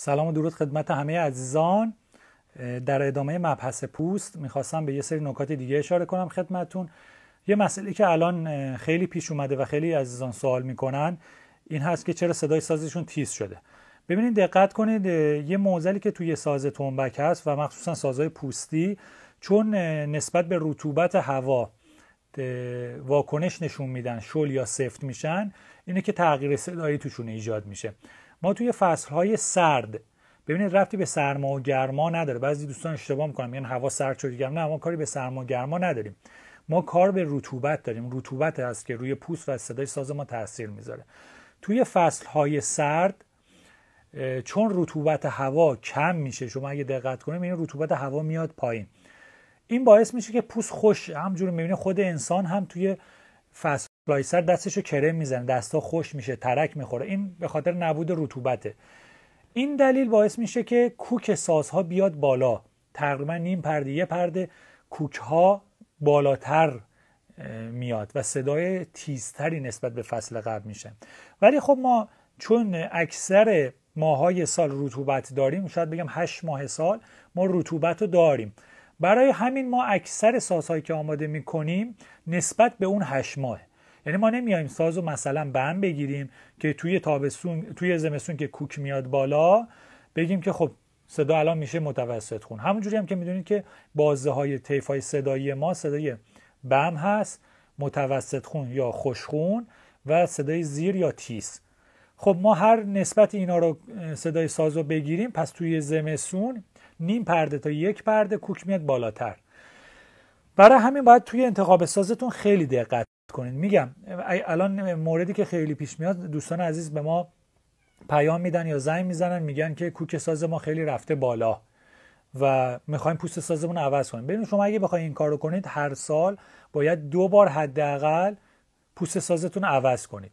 سلام و درود خدمت همه عزیزان در ادامه مبحث پوست میخواستم به یه سری نکات دیگه اشاره کنم خدمتون یه مسئله که الان خیلی پیش اومده و خیلی عزیزان سوال میکنن این هست که چرا صدای سازشون تیز شده ببینید دقت کنید یه موزلی که توی ساز تنبک هست و مخصوصا سازهای پوستی چون نسبت به رطوبت هوا واکنش نشون میدن شل یا سفت میشن اینه که تغییر صدایی توشون ایجاد میشه ما توی فصلهای سرد ببینید رفتی به سرما و گرما نداره بعضی دوستان اشتباه میکنن میگن هوا سرد شد گرم نه ما کاری به سرما و گرما نداریم ما کار به رطوبت داریم رطوبت هست که روی پوست و صدای ساز ما تاثیر میذاره توی فصلهای سرد چون رطوبت هوا کم میشه شما اگه دقت کنید این رطوبت هوا میاد پایین این باعث میشه که پوست خوش همجوری میبینه خود انسان هم توی لایسر دستشو کرم میزنه دستا خوش میشه ترک میخوره این به خاطر نبود رطوبته این دلیل باعث میشه که کوک سازها بیاد بالا تقریبا نیم پرده یه پرده کوک ها بالاتر میاد و صدای تیزتری نسبت به فصل قبل میشه ولی خب ما چون اکثر ماهای سال رطوبت داریم شاید بگم هشت ماه سال ما رطوبت رو داریم برای همین ما اکثر سازهایی که آماده میکنیم نسبت به اون 8 ماه یعنی ما نمیایم ساز و مثلا بم بگیریم که توی تابستون توی زمستون که کوک میاد بالا بگیم که خب صدا الان میشه متوسط خون همونجوری هم که میدونید که بازه های طیف های صدایی ما صدای بم هست متوسط خون یا خوشخون و صدای زیر یا تیس خب ما هر نسبت اینا رو صدای ساز رو بگیریم پس توی زمسون نیم پرده تا یک پرده کوک میاد بالاتر برای همین باید توی انتخاب سازتون خیلی دقت میگم الان موردی که خیلی پیش میاد دوستان عزیز به ما پیام میدن یا زنگ میزنن میگن که کوک ساز ما خیلی رفته بالا و میخوایم پوست سازمون عوض کنیم ببینید شما اگه بخواید این کار رو کنید هر سال باید دو بار حداقل پوست سازتون عوض کنید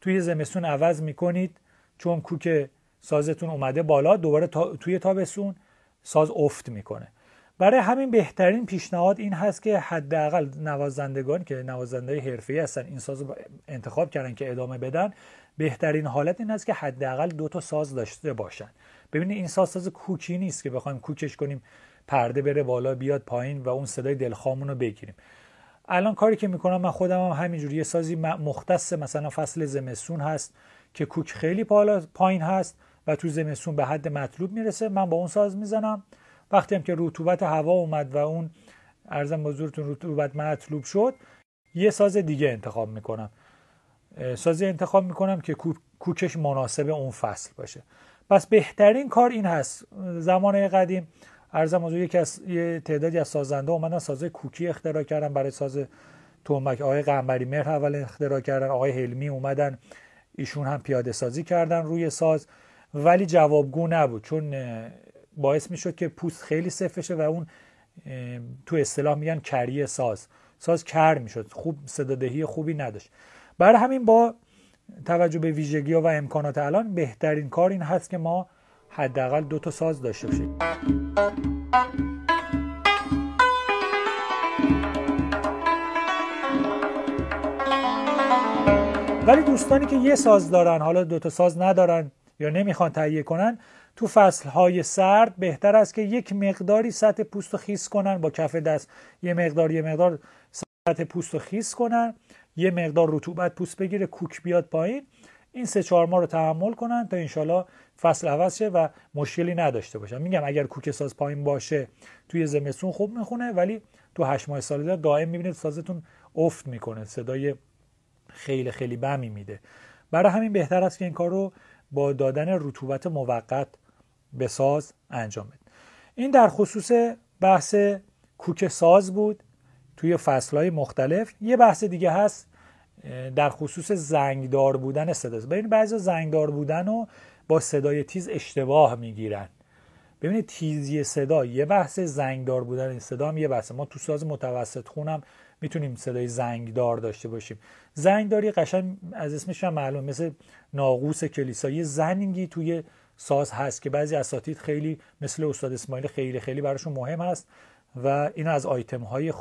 توی زمستون عوض میکنید چون کوک سازتون اومده بالا دوباره توی تابستون ساز افت میکنه برای همین بهترین پیشنهاد این هست که حداقل نوازندگان که نوازنده ای هستن این ساز رو انتخاب کردن که ادامه بدن بهترین حالت این هست که حداقل دو تا ساز داشته باشن ببینید این ساز ساز کوکی نیست که بخوایم کوکش کنیم پرده بره بالا بیاد پایین و اون صدای دلخوامون رو بگیریم الان کاری که میکنم من خودم هم همینجوری یه سازی مختص مثلا فصل زمستون هست که کوک خیلی پایین هست و تو زمستون به حد مطلوب میرسه من با اون ساز میزنم وقتی هم که رطوبت هوا اومد و اون ارزم حضورتون رطوبت مطلوب شد یه ساز دیگه انتخاب میکنم سازی انتخاب میکنم که کوکش مناسب اون فصل باشه پس بهترین کار این هست زمان قدیم ارزم حضور یکی از یه تعدادی از سازنده اومدن سازه کوکی اختراع کردن برای ساز تومک آقای قنبری مهر اول اختراع کردن آقای هلمی اومدن ایشون هم پیاده سازی کردن روی ساز ولی جوابگو نبود چون باعث میشد که پوست خیلی سفت و اون تو اصطلاح میگن کری ساز ساز کر میشد خوب صدادهی خوبی نداشت برای همین با توجه به ویژگی و امکانات الان بهترین کار این هست که ما حداقل دو تا ساز داشته باشیم ولی دوستانی که یه ساز دارن حالا دو تا ساز ندارن یا نمیخوان تهیه کنن تو فصلهای سرد بهتر است که یک مقداری سطح پوست رو خیس کنن با کف دست یه مقدار یه مقدار سطح پوست رو خیس کنن یه مقدار رطوبت پوست بگیره کوک بیاد پایین این سه چهار ماه رو تحمل کنن تا انشالله فصل عوض شه و مشکلی نداشته باشن میگم اگر کوک ساز پایین باشه توی زمستون خوب میخونه ولی تو هشت ماه سالگی دائم میبینید سازتون افت میکنه صدای خیلی خیلی بمی میده برای همین بهتر است که این کار رو با دادن رطوبت موقت بساز انجام بده این در خصوص بحث کوک ساز بود توی فصلهای مختلف یه بحث دیگه هست در خصوص زنگدار بودن صدا ببینید بعضی زنگدار بودن و با صدای تیز اشتباه میگیرن ببینید تیزی صدا یه بحث زنگدار بودن این صدا هم یه بحث ما تو ساز متوسط خونم میتونیم صدای زنگدار داشته باشیم زنگداری قشنگ از اسمش هم معلوم مثل ناقوس کلیسا یه زنگی توی ساز هست که بعضی اساتید خیلی مثل استاد اسماعیل خیلی خیلی براشون مهم هست و اینو از آیتم های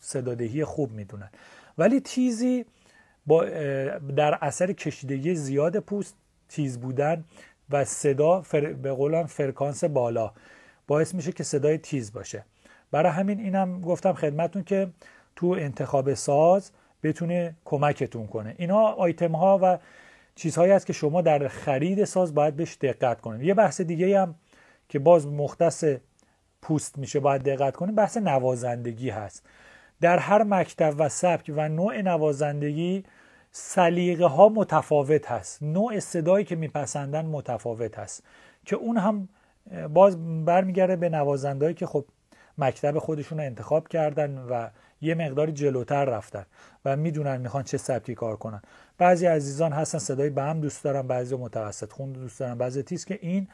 صدادهی خوب میدونن ولی تیزی با در اثر کشیدگی زیاد پوست تیز بودن و صدا فر... به قولم فرکانس بالا باعث میشه که صدای تیز باشه برای همین اینم گفتم خدمتون که تو انتخاب ساز بتونه کمکتون کنه اینا آیتم ها و چیزهایی است که شما در خرید ساز باید بهش دقت کنید یه بحث دیگه هم که باز مختص پوست میشه باید دقت کنید بحث نوازندگی هست در هر مکتب و سبک و نوع نوازندگی سلیقه ها متفاوت هست نوع صدایی که میپسندن متفاوت هست که اون هم باز برمیگرده به نوازندهایی که خب مکتب خودشون رو انتخاب کردن و یه مقداری جلوتر رفتن و میدونن میخوان چه سبکی کار کنن بعضی عزیزان هستن صدای بم دوست دارن بعضی متوسط خون دوست دارن بعضی تیز که این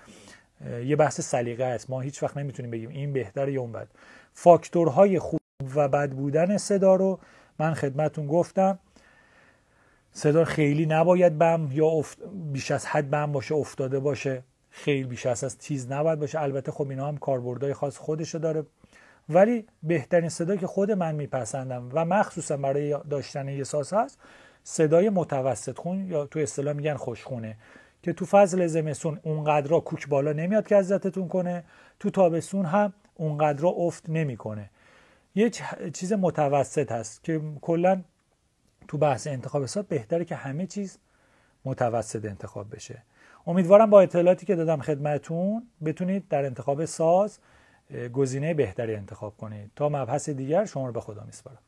یه بحث سلیقه است ما هیچ وقت نمیتونیم بگیم این بهتر یا اون بد فاکتورهای خوب و بد بودن صدا رو من خدمتون گفتم صدا خیلی نباید بم یا بیش از حد بم باشه افتاده باشه خیلی بیش از از تیز نباید باشه البته خب اینا هم کاربردهای خاص خودشو داره ولی بهترین صدا که خود من میپسندم و مخصوصا برای داشتن یه ساز هست صدای متوسط خون یا تو اصطلاح میگن خوشخونه که تو فضل زمستون اونقدر کوک بالا نمیاد که ازتتون کنه تو تابستون هم اونقدر را افت نمیکنه یه چیز متوسط هست که کلا تو بحث انتخاب ساز بهتره که همه چیز متوسط انتخاب بشه امیدوارم با اطلاعاتی که دادم خدمتون بتونید در انتخاب ساز گزینه بهتری انتخاب کنید تا مبحث دیگر شما رو به خدا میسپارم